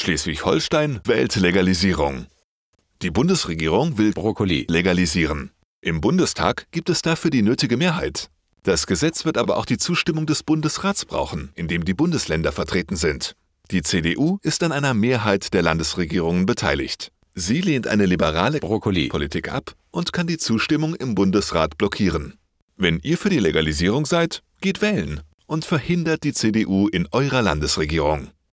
Schleswig-Holstein wählt Legalisierung. Die Bundesregierung will Brokkoli legalisieren. Im Bundestag gibt es dafür die nötige Mehrheit. Das Gesetz wird aber auch die Zustimmung des Bundesrats brauchen, in dem die Bundesländer vertreten sind. Die CDU ist an einer Mehrheit der Landesregierungen beteiligt. Sie lehnt eine liberale Brokkoli-Politik ab und kann die Zustimmung im Bundesrat blockieren. Wenn ihr für die Legalisierung seid, geht wählen und verhindert die CDU in eurer Landesregierung.